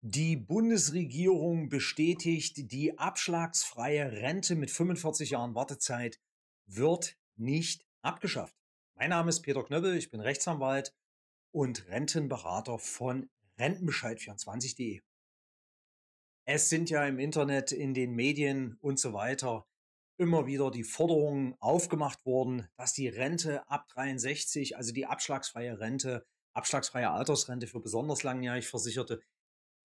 Die Bundesregierung bestätigt, die abschlagsfreie Rente mit 45 Jahren Wartezeit wird nicht abgeschafft. Mein Name ist Peter Knöbbel, ich bin Rechtsanwalt und Rentenberater von Rentenbescheid24.de. Es sind ja im Internet, in den Medien und so weiter immer wieder die Forderungen aufgemacht worden, dass die Rente ab 63, also die abschlagsfreie Rente, abschlagsfreie Altersrente für besonders langjährig Versicherte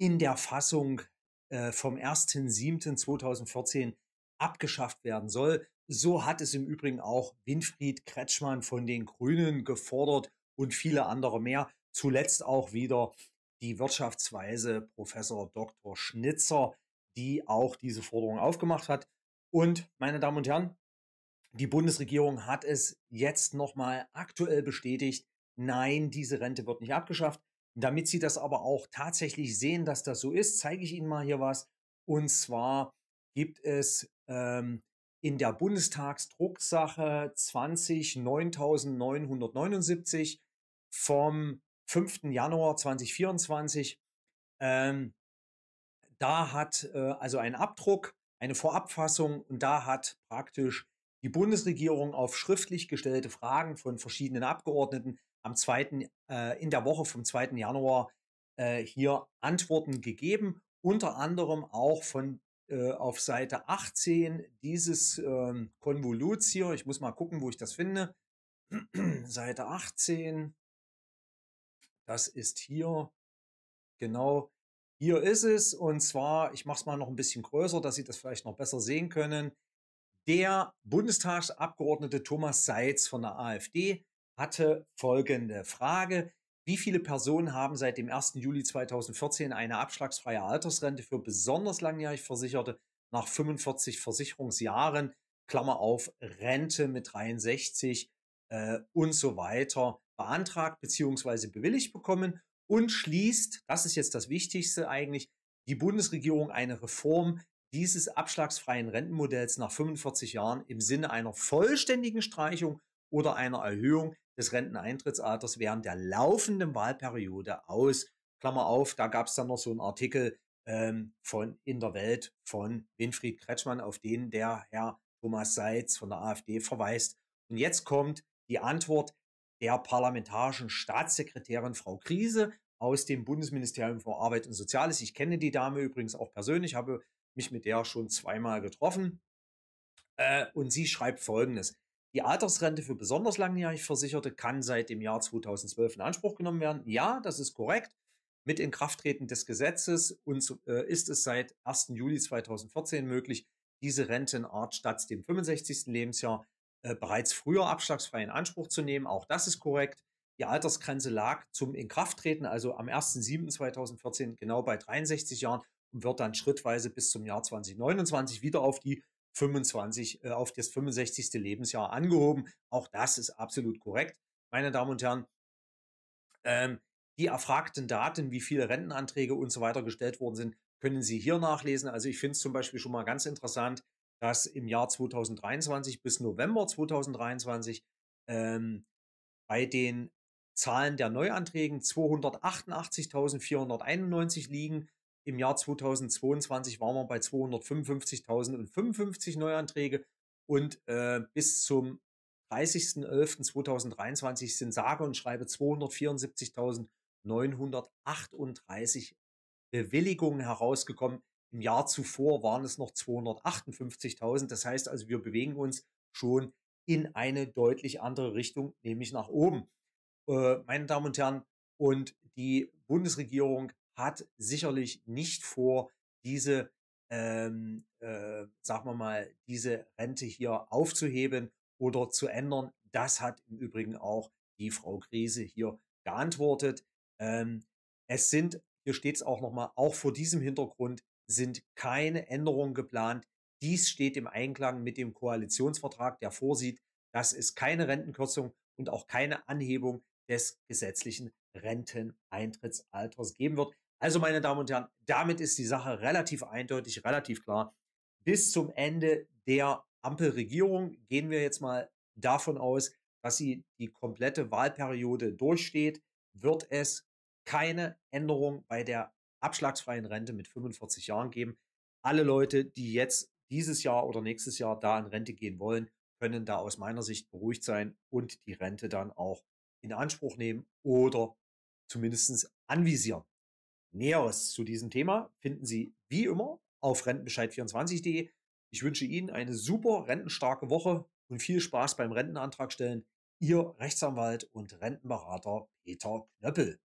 in der Fassung äh, vom 1.7.2014 abgeschafft werden soll. So hat es im Übrigen auch Winfried Kretschmann von den Grünen gefordert und viele andere mehr. Zuletzt auch wieder die Wirtschaftsweise Professor Dr. Schnitzer, die auch diese Forderung aufgemacht hat. Und meine Damen und Herren, die Bundesregierung hat es jetzt nochmal aktuell bestätigt. Nein, diese Rente wird nicht abgeschafft. Damit Sie das aber auch tatsächlich sehen, dass das so ist, zeige ich Ihnen mal hier was. Und zwar gibt es ähm, in der Bundestagsdrucksache 209979 vom 5. Januar 2024. Ähm, da hat äh, also ein Abdruck, eine Vorabfassung und da hat praktisch die Bundesregierung auf schriftlich gestellte Fragen von verschiedenen Abgeordneten am zweiten, äh, in der Woche vom 2. Januar äh, hier Antworten gegeben, unter anderem auch von äh, auf Seite 18 dieses ähm, Konvolut hier. Ich muss mal gucken, wo ich das finde. Seite 18. Das ist hier. Genau. Hier ist es. Und zwar, ich mache es mal noch ein bisschen größer, dass Sie das vielleicht noch besser sehen können. Der Bundestagsabgeordnete Thomas Seitz von der AfD hatte folgende Frage. Wie viele Personen haben seit dem 1. Juli 2014 eine abschlagsfreie Altersrente für besonders langjährig Versicherte nach 45 Versicherungsjahren, Klammer auf, Rente mit 63 äh, und so weiter beantragt bzw. bewilligt bekommen? Und schließt, das ist jetzt das Wichtigste eigentlich, die Bundesregierung eine Reform dieses abschlagsfreien Rentenmodells nach 45 Jahren im Sinne einer vollständigen Streichung oder einer Erhöhung des Renteneintrittsalters während der laufenden Wahlperiode aus. Klammer auf, da gab es dann noch so einen Artikel ähm, von in der Welt von Winfried Kretschmann, auf den der Herr Thomas Seitz von der AfD verweist. Und jetzt kommt die Antwort der parlamentarischen Staatssekretärin Frau Krise aus dem Bundesministerium für Arbeit und Soziales. Ich kenne die Dame übrigens auch persönlich, habe mich mit der schon zweimal getroffen. Äh, und sie schreibt Folgendes. Die Altersrente für besonders langjährig Versicherte kann seit dem Jahr 2012 in Anspruch genommen werden. Ja, das ist korrekt. Mit Inkrafttreten des Gesetzes und, äh, ist es seit 1. Juli 2014 möglich, diese Rentenart statt dem 65. Lebensjahr äh, bereits früher abschlagsfrei in Anspruch zu nehmen. Auch das ist korrekt. Die Altersgrenze lag zum Inkrafttreten, also am 1.7.2014, genau bei 63 Jahren und wird dann schrittweise bis zum Jahr 2029 wieder auf die 25, äh, auf das 65. Lebensjahr angehoben. Auch das ist absolut korrekt. Meine Damen und Herren, ähm, die erfragten Daten, wie viele Rentenanträge und so weiter gestellt worden sind, können Sie hier nachlesen. Also ich finde es zum Beispiel schon mal ganz interessant, dass im Jahr 2023 bis November 2023 ähm, bei den Zahlen der Neuanträgen 288.491 liegen, im Jahr 2022 waren wir bei 255.055 Neuanträge und äh, bis zum 30.11.2023 sind sage und schreibe 274.938 Bewilligungen herausgekommen. Im Jahr zuvor waren es noch 258.000. Das heißt also, wir bewegen uns schon in eine deutlich andere Richtung, nämlich nach oben. Äh, meine Damen und Herren, und die Bundesregierung hat sicherlich nicht vor, diese, ähm, äh, sagen wir mal, diese Rente hier aufzuheben oder zu ändern. Das hat im Übrigen auch die Frau Krise hier geantwortet. Ähm, es sind, hier steht es auch nochmal, auch vor diesem Hintergrund sind keine Änderungen geplant. Dies steht im Einklang mit dem Koalitionsvertrag, der vorsieht, dass es keine Rentenkürzung und auch keine Anhebung des gesetzlichen Renteneintrittsalters geben wird. Also, meine Damen und Herren, damit ist die Sache relativ eindeutig, relativ klar. Bis zum Ende der Ampelregierung gehen wir jetzt mal davon aus, dass sie die komplette Wahlperiode durchsteht, wird es keine Änderung bei der abschlagsfreien Rente mit 45 Jahren geben. Alle Leute, die jetzt dieses Jahr oder nächstes Jahr da in Rente gehen wollen, können da aus meiner Sicht beruhigt sein und die Rente dann auch in Anspruch nehmen oder zumindest anvisieren. Näheres zu diesem Thema finden Sie wie immer auf rentenbescheid24.de. Ich wünsche Ihnen eine super rentenstarke Woche und viel Spaß beim Rentenantrag stellen. Ihr Rechtsanwalt und Rentenberater Peter Knöppel.